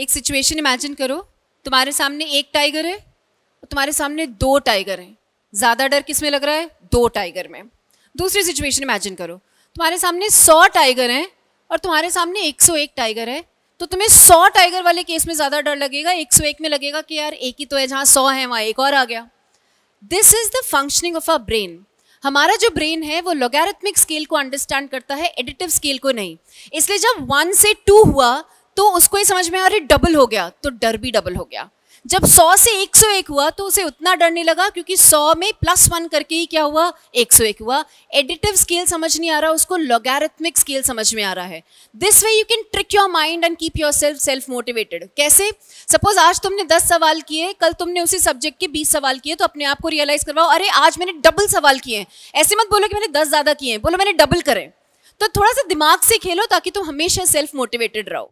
एक situation imagine करो तुम्हारे सामने एक टाइगर है और तुम्हारे सामने दो टाइगर हैं ज़्यादा डर किस में लग रहा है दो टाइगर में दूसरी सिचुएशन इमेजिन करो तुम्हारे सामने सौ टाइगर हैं और तुम्हारे सामने एक सौ एक टाइगर है तो तुम्हें सौ टाइगर वाले केस में ज़्यादा डर लगेगा एक सौ एक में लगेगा कि यार एक ही तो है जहाँ सौ है वहाँ एक और आ गया this is the functioning of our brain हमारा जो ब्रेन है वो लोगारिथमिक स्केल को अंडरस्टैंड करता है एडिटिव स्केल को नहीं इसलिए जब वन से टू हुआ तो उसको ही समझ में आ रही डबल हो गया तो डर भी डबल हो गया जब 100 से 101 हुआ तो उसे उतना डर नहीं लगा क्योंकि 100 में प्लस वन करके ही क्या हुआ 101 हुआ एडिटिव स्केल समझ नहीं आ रहा उसको लॉगारिथमिक स्केल समझ में आ रहा है this way you can trick your mind and keep your self self motivated कैसे सपोज आज तुमने 10 सवाल किए कल तुमने उसी सब्जेक्ट के 20 सवाल किए तो अपने आप को रियलाइज करवाओ अरे आज मैंने डबल सवाल किए हैं ऐसे मत बोलो कि मैंने दस ज़्यादा किए हैं बोलो मैंने डबल करें तो थोड़ा सा दिमाग से खेलो ताकि तुम हमेशा सेल्फ मोटिवेटेड रहो